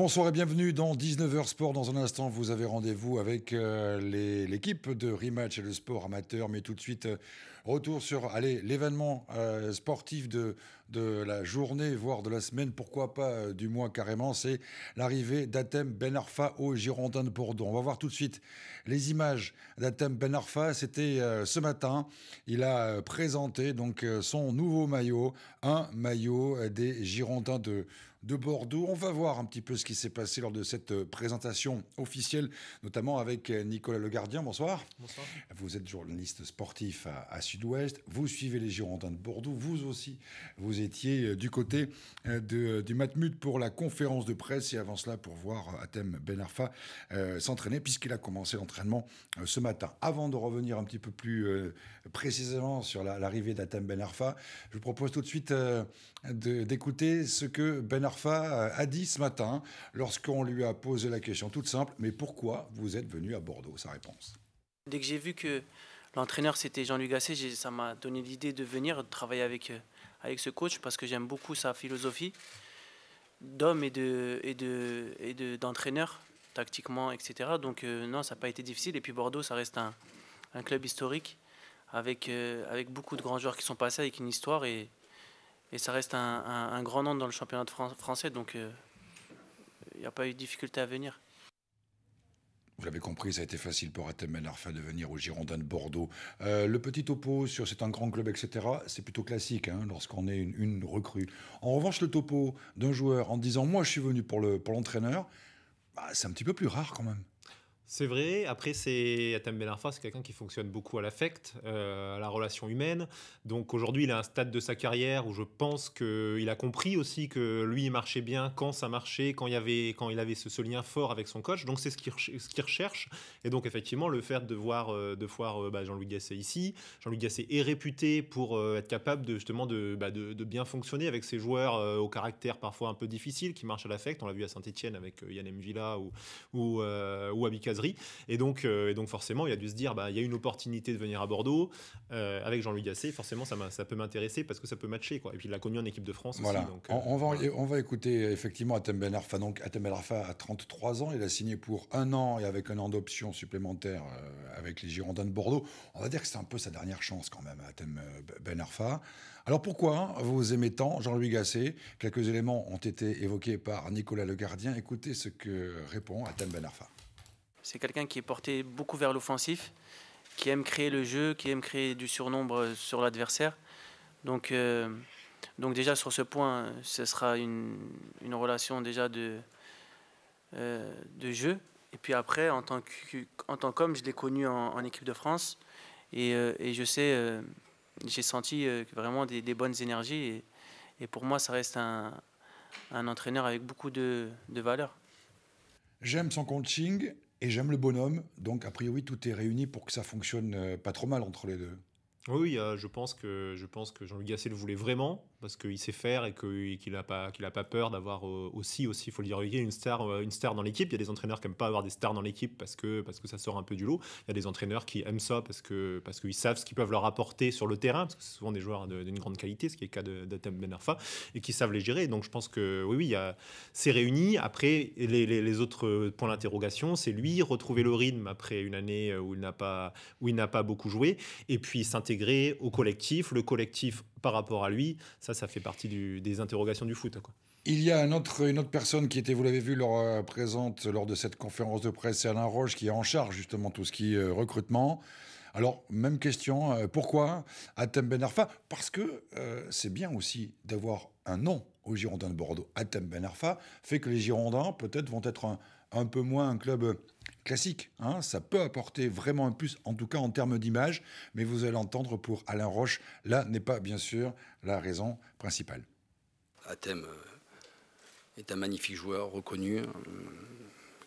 Bonsoir et bienvenue dans 19h Sport. Dans un instant, vous avez rendez-vous avec euh, l'équipe de Rematch et le sport amateur. Mais tout de suite, euh, Retour sur l'événement euh, sportif de, de la journée, voire de la semaine, pourquoi pas euh, du mois carrément, c'est l'arrivée d'Atem Ben Arfa au Girondin de Bordeaux. On va voir tout de suite les images d'Atem Ben Arfa. C'était euh, ce matin. Il a présenté donc son nouveau maillot, un maillot des Girondins de, de Bordeaux. On va voir un petit peu ce qui s'est passé lors de cette présentation officielle, notamment avec Nicolas Le Gardien. Bonsoir. Bonsoir. Vous êtes journaliste sportif à, à d'Ouest, vous suivez les Girondins de Bordeaux, vous aussi, vous étiez euh, du côté euh, du Matmut pour la conférence de presse et avant cela pour voir euh, Atem Ben Arfa s'entraîner puisqu'il a commencé l'entraînement ce matin. Avant de revenir un petit peu plus précisément sur l'arrivée d'Athem d'Atem Ben Arfa, je vous propose tout de suite d'écouter ce que Ben Arfa a dit ce matin lorsqu'on lui a posé la question toute simple, mais pourquoi vous êtes venu à Bordeaux Sa réponse. Dès que j'ai vu que L'entraîneur, c'était Jean-Luc Gasset. Ça m'a donné l'idée de venir travailler avec, euh, avec ce coach parce que j'aime beaucoup sa philosophie d'homme et de et de et d'entraîneur tactiquement etc donc euh, non ça n'a pas été difficile et puis Bordeaux ça reste un, club historique avec euh, avec beaucoup de grands joueurs qui sont passés avec une histoire et, et ça reste un, grand nom dans le championnat de français donc il n'y a pas eu de difficulté à venir vous l'avez compris, ça a été facile pour Atem afin de venir aux Girondins de Bordeaux. Euh, le petit topo sur c'est un grand club, etc., c'est plutôt classique hein, lorsqu'on est une, recrue. En revanche, le topo d'un joueur en disant moi je suis venu pour l'entraîneur, le, pour bah, c'est un petit peu plus rare quand même. C'est vrai. Après, c'est Atem Ben c'est quelqu'un qui fonctionne beaucoup à l'affect, euh, à la relation humaine. Donc aujourd'hui, il a un stade de sa carrière où je pense qu'il a compris aussi que lui, il marchait bien quand ça marchait, quand il, y avait, quand il avait ce, lien fort avec son coach. Donc c'est ce qu'il ce recherche. Et donc effectivement, le fait de voir, euh, de voir euh, bah, Jean-Louis Gasset ici, Jean-Louis Gasset est réputé pour être capable de, justement bah, de, bien fonctionner avec ses joueurs au caractère parfois un peu difficile, qui marchent à l'affect. On l'a vu à Saint-Etienne avec Yann Mvila ou, ou, ou et donc, euh, et donc forcément, il a dû se dire, bah, il y a une opportunité de venir à Bordeaux euh, avec Jean-Louis Gasset. Forcément, ça, peut m'intéresser parce que ça peut matcher. Et puis, il l'a connu en équipe de France voilà. aussi. Euh, on, on, va, on va écouter effectivement Atem Ben Arfa. Donc, Atem Ben Arfa a 33 ans. Il a signé pour un an et avec un an d'option supplémentaire avec les Girondins de Bordeaux. On va dire que c'est un peu sa dernière chance quand même, Atem ben, ben Arfa. Alors pourquoi vous aimez tant Jean-Louis Gasset Quelques éléments ont été évoqués par Nicolas Le Gardien. Écoutez ce que répond Atem Ben Arfa. C'est quelqu'un qui est porté beaucoup vers l'offensif, qui aime créer le jeu, qui aime créer du surnombre euh, sur l'adversaire. Donc, euh, donc déjà sur ce point, ce sera une, relation déjà de, euh, de jeu. Et puis après, en tant qu'homme, je l'ai connu en, équipe de France. Et, je sais, j'ai senti vraiment des, bonnes énergies. Et, pour moi, ça reste un, entraîneur avec beaucoup de, de valeur. J'aime son coaching, et j'aime le bonhomme, donc a priori tout est réuni pour que ça fonctionne euh, pas trop mal entre les deux. Oui, je pense que je pense que Jean-Luc Gasset le voulait vraiment parce qu'il sait faire et qu'il n'a pas qu'il a pas peur d'avoir euh, aussi aussi faut le dire une star euh, une star dans l'équipe. Il y a des entraîneurs qui n'aiment pas avoir des stars dans l'équipe parce que parce que ça sort un peu du lot. Il y a des entraîneurs qui aiment ça parce que parce qu'ils savent ce qu'ils peuvent leur apporter sur le terrain parce que c'est souvent des joueurs d'une grande qualité, ce qui est le cas de Ben et qui savent les gérer. Donc je pense que oui oui, c'est réuni. Après les, les, les autres points d'interrogation, c'est lui retrouver le rythme après une année où il n'a pas où il n'a pas beaucoup joué et puis s'intégrer au collectif, le collectif par rapport à lui. Ça, ça fait partie des interrogations du foot. Quoi. Il y a autre, une autre personne qui était, vous l'avez vu, euh, présente lors de cette conférence de presse, c'est Alain Roche qui est en charge justement tout ce qui est euh, recrutement. Alors, même question, euh, pourquoi Atem Ben Arfa Parce que c'est bien aussi d'avoir un nom aux Girondins de Bordeaux. Atem Ben Arfa fait que les Girondins peut-être vont être un peu moins un club classique. Hein. ça peut apporter vraiment un plus, en tout cas en termes d'image, mais vous allez entendre pour Alain Roche, là n'est pas bien sûr la raison principale. Athème euh, est un magnifique joueur reconnu euh,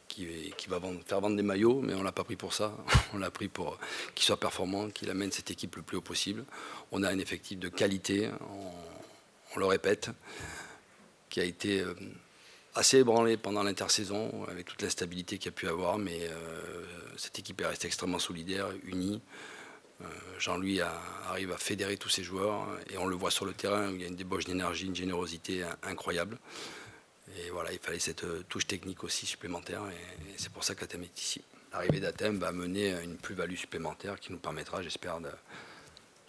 qui, va vendre, faire vendre des maillots, mais on l'a pas pris pour ça. On l'a pris pour euh, qu'il soit performant, qu'il amène cette équipe le plus haut possible. On a un effectif de qualité, on le répète, qui a été assez ébranlé pendant l'intersaison, avec toute la stabilité qu'il y a pu avoir, mais euh, cette équipe est restée extrêmement solidaire, unie. Euh, Jean-Louis arrive à fédérer tous ses joueurs, et on le voit sur le terrain, il y a une débauche d'énergie, une générosité incroyable. Et voilà, il fallait cette euh, touche technique aussi supplémentaire, et, c'est pour ça qu'Athème est ici. L'arrivée d'Athème va mener une plus-value supplémentaire qui nous permettra, j'espère, de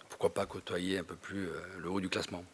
pourquoi pas côtoyer un peu plus le haut du classement.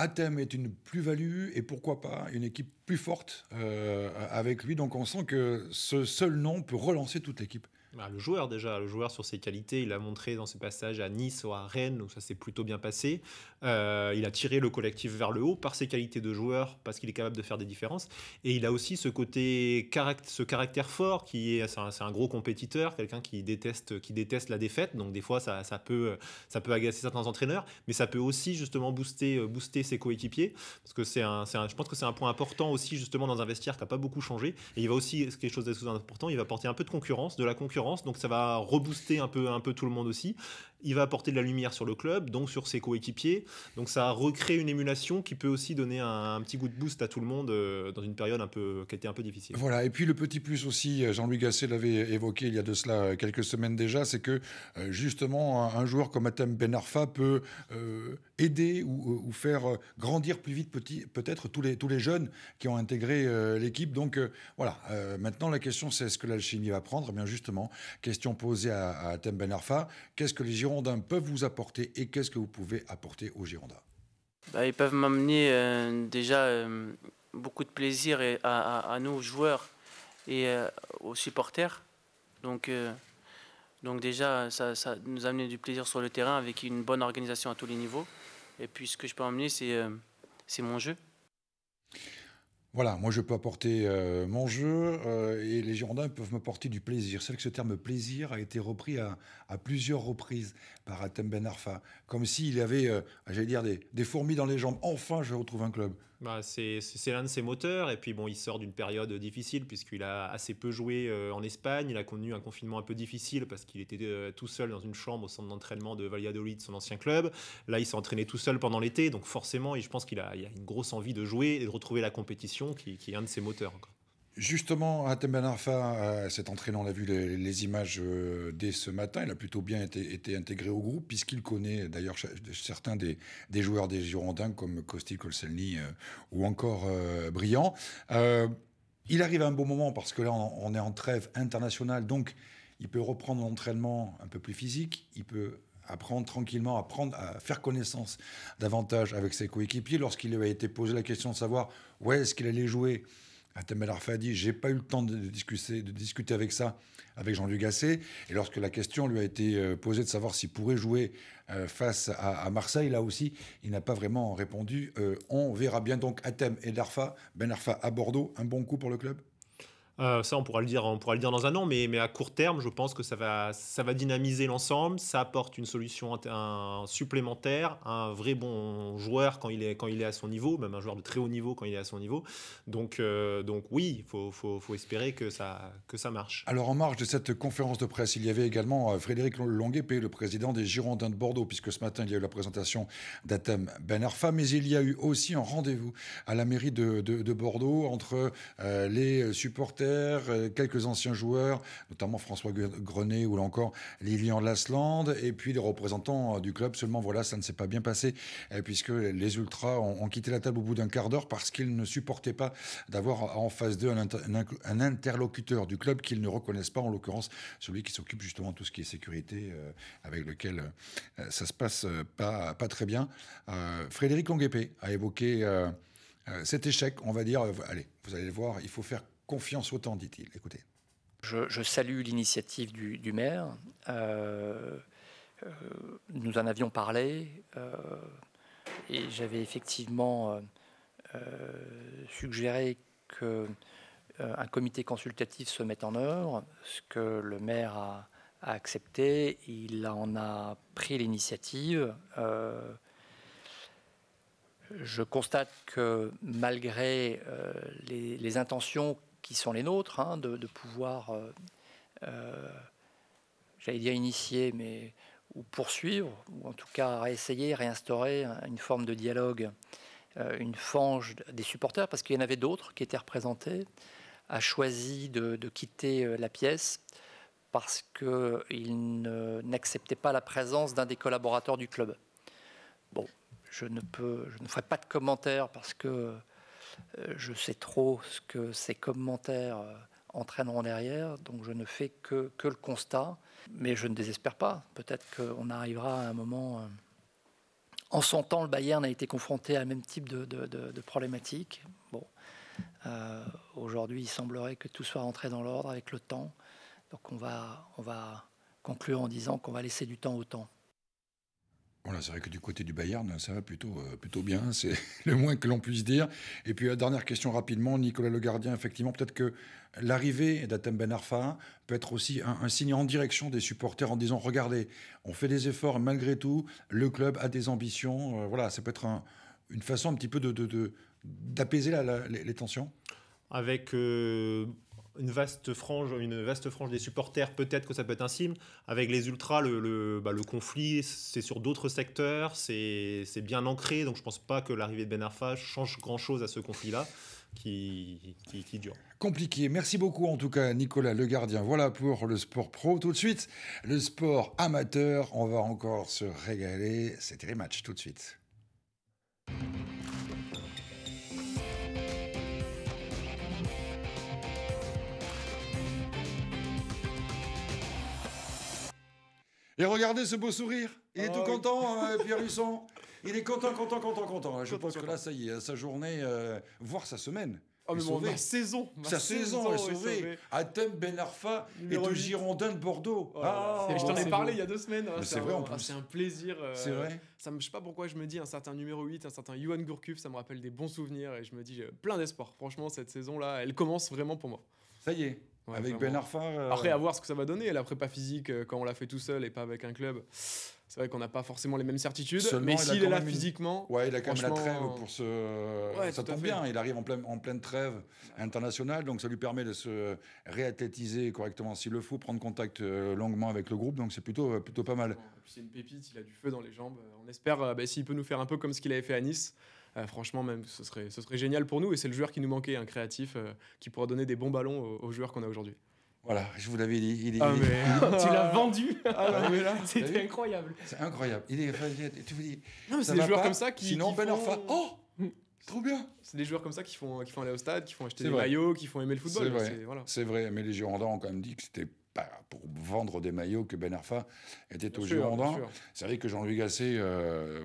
Atem est une plus-value et pourquoi pas une équipe plus forte euh, avec lui. Donc on sent que ce seul nom peut relancer toute l'équipe. Bah, le joueur déjà, le joueur sur ses qualités, il l'a montré dans ses passages à Nice ou à Rennes donc ça s'est plutôt bien passé. Euh, il a tiré le collectif vers le haut par ses qualités de joueur parce qu'il est capable de faire des différences. Et il a aussi ce côté ce caractère fort qui est, c'est un, gros compétiteur, quelqu'un qui déteste, qui déteste la défaite. Donc des fois ça, ça, peut, ça peut agacer certains entraîneurs, mais ça peut aussi justement booster, euh, booster ses coéquipiers parce que c'est un, un, je pense que c'est un point important aussi justement dans un vestiaire qui n'a pas beaucoup changé. Et il va aussi quelque chose de important, il va porter un peu de concurrence, de la concurrence donc ça va rebooster un peu, un peu tout le monde aussi il va apporter de la lumière sur le club, donc sur ses coéquipiers. Donc ça a recréé une émulation qui peut aussi donner un, petit goût de boost à tout le monde euh, dans une période un peu, qui a été un peu difficile. Voilà, et puis le petit plus aussi, euh, Jean-Louis Gasset l'avait évoqué il y a de cela euh, quelques semaines déjà, c'est que justement un, joueur comme Atem Ben Arfa peut aider ou, faire grandir plus vite peut-être tous les, tous les jeunes qui ont intégré l'équipe. Donc voilà, maintenant la question c'est est-ce que l'alchimie va prendre Eh bien justement, question posée à, à Atem Ben Arfa, qu'est-ce que les Giro Girondins peuvent vous apporter et qu'est-ce que vous pouvez apporter aux Girondins bah, Ils peuvent m'amener euh, déjà euh, beaucoup de plaisir à, nos nous, joueurs et euh, aux supporters. Donc, donc déjà, ça, ça, nous amène du plaisir sur le terrain avec une bonne organisation à tous les niveaux. Et puis ce que je peux emmener, c'est mon jeu. Voilà, moi je peux apporter euh, mon jeu euh, et les Girondins peuvent me porter du plaisir. C'est vrai que ce terme plaisir a été repris à, plusieurs reprises par Atem Ben Arfa, comme s'il avait, euh, j'allais dire, des, fourmis dans les jambes. Enfin, je retrouve un club. Bah, c'est l'un de ses moteurs. Et puis, bon, il sort d'une période difficile puisqu'il a assez peu joué euh, en Espagne. Il a connu un confinement un peu difficile parce qu'il était euh, tout seul dans une chambre au centre d'entraînement de Valladolid, son ancien club. Là, il s'est entraîné tout seul pendant l'été. Donc, forcément, et je pense qu'il a, a, une grosse envie de jouer et de retrouver la compétition qui, qui est un de ses moteurs. Justement, Hatem Ben Arfa, euh, cet entraîneur, on l'a vu les, images euh, dès ce matin, il a plutôt bien été, intégré au groupe, puisqu'il connaît d'ailleurs certains des, joueurs des Girondins, comme Kosti Kolselny euh, ou encore Briand. il arrive à un bon moment, parce que là, on, est en trêve internationale, donc il peut reprendre l'entraînement un peu plus physique, il peut apprendre tranquillement, apprendre à faire connaissance davantage avec ses coéquipiers. Lorsqu'il a été posé la question de savoir où est-ce qu'il allait jouer, Atem El Arfa a dit J'ai pas eu le temps de discuter, avec ça, avec Jean-Luc Gasset. Et lorsque la question lui a été euh, posée de savoir s'il pourrait jouer euh, face à, Marseille, là aussi, il n'a pas vraiment répondu. Euh, on verra bien donc Atem El Arfa, Ben Arfa à Bordeaux, un bon coup pour le club euh, ça, on pourra le dire, on pourra le dire dans un an, mais, mais à court terme, je pense que ça va, ça va dynamiser l'ensemble. Ça apporte une solution supplémentaire, un vrai bon joueur quand il est quand il est à son niveau, même un joueur de très haut niveau quand il est à son niveau. Donc euh, donc oui, il faut, faut, faut, espérer que ça que ça marche. Alors en marge de cette conférence de presse, il y avait également euh, Frédéric Longuepé, e, le président des Girondins de Bordeaux, puisque ce matin il y a eu la présentation d'Atem Ben Arfa, mais il y a eu aussi un rendez-vous à la mairie de, Bordeaux entre les supporters euh, quelques anciens joueurs, notamment François Grenet ou encore Lilian Lasland, et puis les représentants euh, du club. Seulement, voilà, ça ne s'est pas bien passé, euh, puisque les Ultras ont, quitté la table au bout d'un quart d'heure parce qu'ils ne supportaient pas d'avoir en face d'eux un, interlocuteur du club qu'ils ne reconnaissent pas, en l'occurrence celui qui s'occupe justement de tout ce qui est sécurité, avec lequel ça ça se passe pas, pas très bien. Frédéric Longuépé a évoqué cet échec, on va dire, allez, vous allez le voir, il faut faire confiance autant, dit-il. Écoutez. Je, salue l'initiative du, maire. Euh, euh, nous en avions parlé euh, et j'avais effectivement suggéré que un comité consultatif se mette en œuvre, ce que le maire a, accepté. Il en a pris l'initiative. je constate que malgré les, les intentions qui sont les nôtres, hein, de, pouvoir, euh, euh, j'allais dire initier, mais ou poursuivre, ou en tout cas réessayer, réinstaurer une forme de dialogue, euh, une fange des supporters, parce qu'il y en avait d'autres qui étaient représentés, a choisi de, quitter la pièce parce qu'il n'acceptait pas la présence d'un des collaborateurs du club. Bon, je ne, peux, je ne ferai pas de commentaires parce que euh, je sais trop ce que ces commentaires euh, entraîneront derrière, donc je ne fais que, le constat, mais je ne désespère pas. Peut-être qu'on arrivera à un moment... Euh, en son temps, le Bayern a été confronté à un même type de, de, problématiques. Bon. Aujourd'hui, il semblerait que tout soit rentré dans l'ordre avec le temps. Donc on va, on va conclure en disant qu'on va laisser du temps au temps. Voilà, c'est vrai que du côté du Bayern, ça va plutôt, euh, plutôt bien, c'est le moins que l'on puisse dire. Et puis, euh, dernière question rapidement, Nicolas Le Gardien, effectivement, peut-être que l'arrivée d'Atem Ben Arfa peut être aussi un, signe en direction des supporters en disant, regardez, on fait des efforts, malgré tout, le club a des ambitions. Euh, voilà, ça peut être une façon un petit peu d'apaiser de, de, les, tensions. Avec une vaste frange, une vaste frange des supporters, peut-être que ça peut être un signe. Avec les ultras, le, le, bah, le conflit, c'est sur d'autres secteurs, c'est bien ancré, donc je pense pas que l'arrivée de Ben Arfa change grand-chose à ce conflit-là. Qui, qui, qui, dure. Compliqué. Merci beaucoup en tout cas Nicolas Le Gardien. Voilà pour le sport pro. Tout de suite, le sport amateur. On va encore se régaler. C'était les matchs tout de suite. Et regardez ce beau sourire. Il est tout oh content, hein, Pierre Husson. Il est content, content, content, content. Je pense que là, ça y est, sa journée, euh, voire sa semaine. Oh, mais saison. sa saison, saison est sauvée. Atem Ben Arfa au Girondin de Bordeaux. Oh ah, je t'en ai parlé il y a deux semaines. Hein, c'est vrai, C'est un plaisir. Euh, c'est vrai. Ça me, sais pas pourquoi je me dis un certain numéro 8, un certain Johan Gourcuff, ça me rappelle des bons souvenirs et je me dis euh, plein d'espoir. Franchement, cette saison-là, elle commence vraiment pour moi. Ça y est, avec Ben Arfa. Euh, Après, à voir ce que ça va donner, la prépa physique, euh, quand on la fait tout seul et pas avec un club. C'est vrai qu'on n'a pas forcément les mêmes certitudes, mais s'il est là physiquement. Ouais, il a quand même la trêve pour se. ça tombe bien, il arrive en, pleine trêve internationale, donc ça lui permet de se réathlétiser correctement s'il le faut, prendre contact euh, longuement avec le groupe, donc c'est plutôt, plutôt pas mal. C'est une pépite, il a du feu dans les jambes. On espère, bah, s'il peut nous faire un peu comme ce qu'il avait fait à Nice. Euh, franchement, même, ce serait, ce serait génial pour nous et c'est le joueur qui nous manquait, un créatif euh, qui pourra donner des bons ballons aux, joueurs qu'on a aujourd'hui. Voilà, je vous l'avais dit. Il est, ah, tu l'as vendu. Ah, ah C'était incroyable. C'est incroyable. Il est, tu dis. Non, mais c'est des joueurs comme ça qui. Sinon, qui ben font... oh Trop bien C'est des joueurs comme ça qui font, qui font aller au stade, qui font acheter des maillots, qui font aimer le football. C'est vrai. vrai. mais les Girondins ont quand même dit que c'était pour vendre des maillots que Ben Arfa était au C'est vrai que Jean-Louis Gasset euh,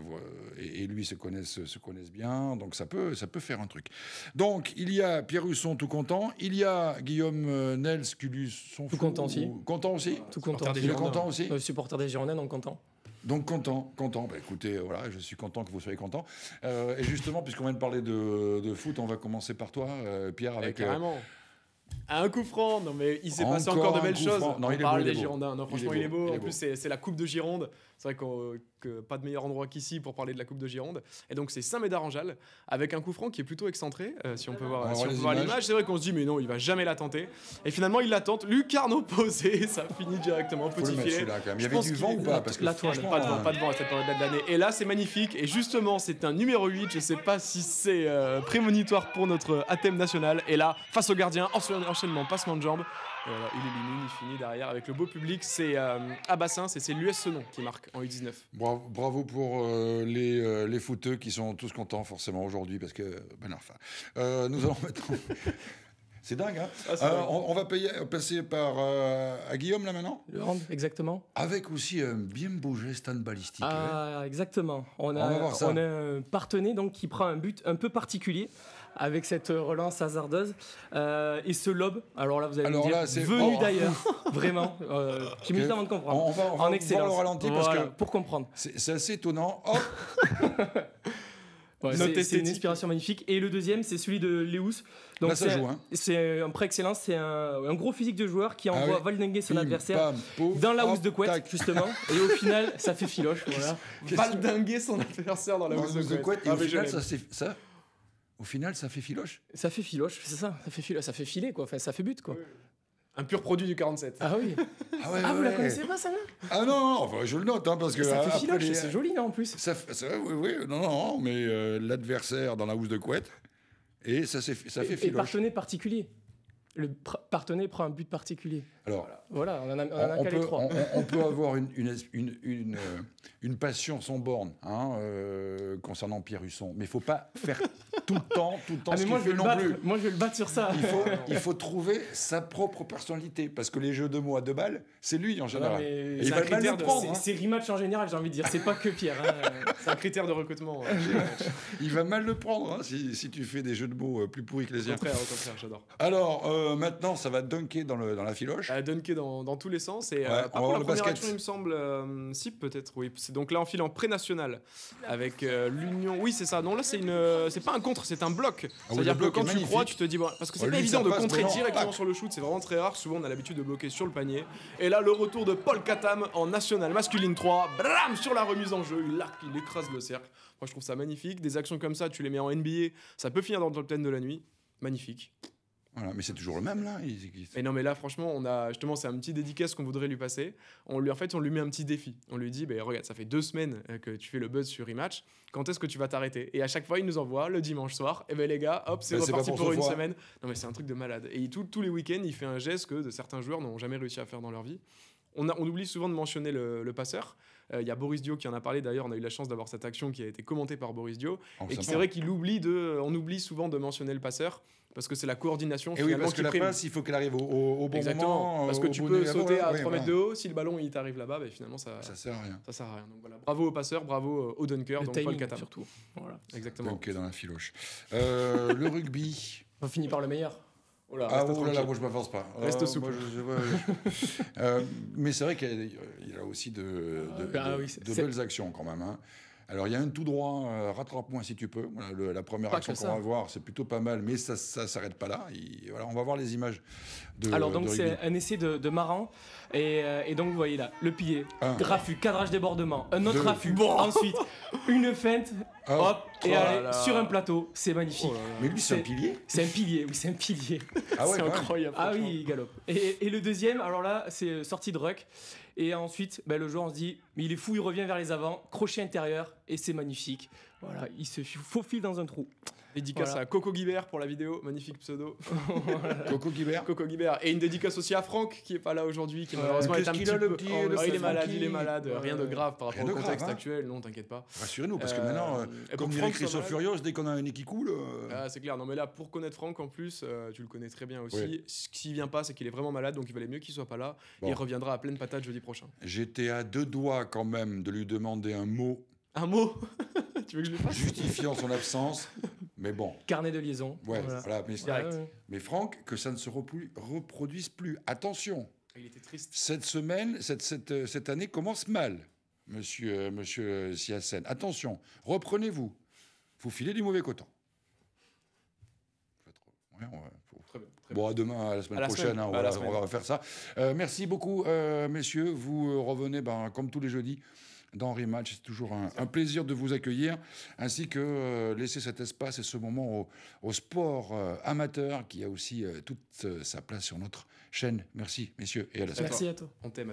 et, lui se connaissent, se connaissent bien, donc ça peut, ça peut faire un truc. Donc il y a Pierre Husson tout content, il y a Guillaume euh, Nels qui lui sont tout content aussi, content aussi, tout content, content aussi, euh, supporter des Girondins donc content. Donc content, content. Bah, écoutez, voilà, je suis content que vous soyez content. et justement, puisqu'on vient de parler de, foot, on va commencer par toi, Pierre, avec. À un coup franc, non mais il s'est passé encore de belles choses. Non, on il parle des Girondins. Non, franchement, il est beau. Il est beau. En plus, c'est la Coupe de Gironde. C'est vrai qu'on que pas de meilleur endroit qu'ici pour parler de la Coupe de Gironde. Et donc c'est Saint-Médard en Jalles avec un coup franc qui est plutôt excentré. Euh, si on peut voir, l'image, c'est vrai qu'on se dit mais non, il va jamais la tenter. Et finalement il la tente. Lucarne posé, ça finit directement petit filet. Il y avait du vent ou pas Parce que la pas de vent, euh, pas de vent à cette période de l'année. Et là c'est magnifique. Et justement c'est un numéro 8. Je sais pas si c'est euh, prémonitoire pour notre athème national. Et là face au gardien, enchaînement, passement de jambes voilà, il élimine, il finit derrière avec le beau public. C'est euh, Abassin, c'est l'US Senon qui marque en U19. Bravo, pour euh, les, euh, les footeux qui sont tous contents forcément aujourd'hui parce que, ben enfin, euh, nous allons C'est dingue, hein ah, on, va passer par à Guillaume là maintenant. Le hand, exactement. Avec aussi un bien beau geste balistique. Hein. Ah, exactement. On, a, un partenaire donc qui prend un but un peu particulier avec cette relance hasardeuse. Euh, et ce lobe, alors là, vous allez dire, venu oh. d'ailleurs, vraiment, euh, j'ai mis de comprendre. en excellent On le parce pour comprendre. C'est assez étonnant. hop, oh. c'est une inspiration magnifique. Et le deuxième, c'est celui de Léous. Donc hein. c'est un pré excellent c'est un, gros physique de joueur qui ah envoie ah Valdinguer son adversaire dans la housse de couette, justement. et au final, ça fait filoche. Voilà. Valdinguer son adversaire dans la housse de couette. Et au ah, final, ça, ça, au final, ça fait filoche Ça fait filoche, c'est ça. Ça fait, filer, ça fait filer quoi. Enfin, ça fait but, quoi. Un pur produit du 47. Ah oui Ah, ouais, ah vous la connaissez pas, celle-là Ah non, je le note, hein, parce que... Ça fait filoche, c'est joli, non hein, en plus. Ça, oui, oui, non, non, mais euh, l'adversaire dans la housse de couette, et ça, ça fait filoche. Et partenaire particulier le partenaire prend un but particulier. Alors, voilà, on en a, on, peut, trois. On, peut avoir une, une, une, euh, une, passion sans borne hein, euh, concernant Pierre Husson, mais il ne faut pas faire tout le temps, tout le temps. Ah, mais moi, je vais le non battre, plus. moi, je vais le battre sur ça. Il faut, il faut trouver sa propre personnalité, parce que les jeux de mots à deux balles, c'est lui en ah, général. il va mal le prendre. Hein. C'est rematch en général, j'ai envie de dire. C'est pas que Pierre. Hein. c'est un critère de recrutement. Hein. il va mal le prendre si, si, tu fais des jeux de mots euh, plus pourris que les autres Au contraire, contraire, j'adore. Alors, euh, maintenant, ça va dunker dans, le, dans la filoche. Euh, dunker dans, dans, tous les sens. Et ouais, euh, par la première il me semble, si peut-être, oui. C'est donc là, en file en pré-national avec l'Union. Oui, c'est ça. Non, là, c'est une. C'est pas un c'est un bloc. Ah C'est-à-dire que quand tu crois, tu te dis, parce que c'est oh, pas évident de contrer directement sur le shoot, c'est vraiment très rare. Souvent, on a l'habitude de bloquer sur le panier. Et là, le retour de Paul Katam en national masculine 3, bram sur la remise en jeu, il il écrase le cercle. Moi, je trouve ça magnifique. Des actions comme ça, tu les mets en NBA, ça peut finir dans le top 10 de la nuit. Magnifique mais c'est toujours le même là. non, mais là franchement, on a justement c'est un petit dédicace qu'on voudrait lui passer. On lui en fait on lui met un petit défi. On lui dit, ben regarde, ça fait deux semaines euh, que tu fais le buzz sur rematch. Quand est-ce que tu vas t'arrêter Et à chaque fois, il nous envoie le dimanche soir. Et eh ben les gars, hop, c'est ben, reparti pour, une semaine. Non mais c'est un truc de malade. Et tous les week-ends, il fait un geste que de certains joueurs n'ont jamais réussi à faire dans leur vie. On, a, on, oublie souvent de mentionner le, passeur. Euh, il y a Boris Dio qui en a parlé d'ailleurs. On a eu la chance d'avoir cette action qui a été commentée par Boris Dio. Oh, et c'est vrai qu'il oublie on oublie souvent de mentionner le passeur parce que c'est la coordination et oui, parce qui que la pince, il faut qu'elle arrive au, au bon moment. Parce que tu peux sauter à 3 mètres de haut, si le ballon il t'arrive là-bas, ben, finalement ça, ça sert à rien. Ça sert à rien. Donc voilà, bravo au passeur, bravo euh, au dunker, le donc Paul Kata. surtout. Voilà. Exactement. Ok, dans la filoche. Euh, le rugby. On finit par le meilleur. Oh là, ah, oh là là, moi je m'avance pas. Reste ah, souple. Euh, mais c'est vrai qu'il y, a aussi de, ah, belles actions quand même. Hein. Alors il y a un tout droit, euh, rattrape-moi si tu peux. la première action qu'on va voir, c'est plutôt pas mal, mais ça ne s'arrête pas là. on va voir les images de. Alors donc c'est un essai de, de euh, Et, donc vous voyez là, le pilier, ah. un. cadrage débordement, un autre affût ensuite une feinte, ah. hop, et oh allez, sur un plateau, c'est magnifique. Oh mais lui c'est un pilier C'est un pilier, oui c'est un pilier. Ah ouais, c'est incroyable. Ah oui, il galope. Et, le deuxième, alors là, c'est euh, sortie de ruck. Et ensuite, bah, le joueur, se dit, mais il est fou, il revient vers les avant, crochet intérieur, et c'est magnifique. Voilà, il se faufile dans un trou. Dédicace à Coco Guibert pour la vidéo, magnifique pseudo. Coco Guibert. Coco Guibert. Et une dédicace aussi à Franck qui est pas là aujourd'hui, qui malheureusement est, un petit a, peu. il est malade, il est malade. rien de grave par rapport au contexte hein. actuel. Non, t'inquiète pas. Rassurez-nous parce que euh, maintenant, euh, comme dirait Christophe Furios, dès qu'on a un nez qui coule. Euh, ah, c'est clair. Non, mais là, pour connaître Franck en plus, tu le connais très bien aussi. qui S'il vient pas, c'est qu'il est vraiment malade, donc il valait mieux qu'il soit pas là. Il reviendra à pleine patate jeudi prochain. J'étais à deux doigts quand même de lui demander un mot un mot Tu veux que je Justifiant son absence, mais bon. Carnet de liaison. Ouais, voilà. mais, Franck, que ça ne se reproduise plus. Attention ah, Il était triste. Cette semaine, cette, cette, euh, cette année commence mal, monsieur, euh, monsieur Siassen. Attention, reprenez-vous. Vous filez du mauvais coton. bon, à demain, la semaine prochaine, hein, on, va, refaire ça. Euh, merci beaucoup, messieurs. Vous revenez ben, comme tous les jeudis d'Henri Match. C'est toujours un, plaisir de vous accueillir, ainsi que euh, laisser cet espace et ce moment au, sport euh, amateur qui a aussi euh, toute sa place sur notre chaîne. Merci, messieurs, et à la Merci à toi. On t'aime,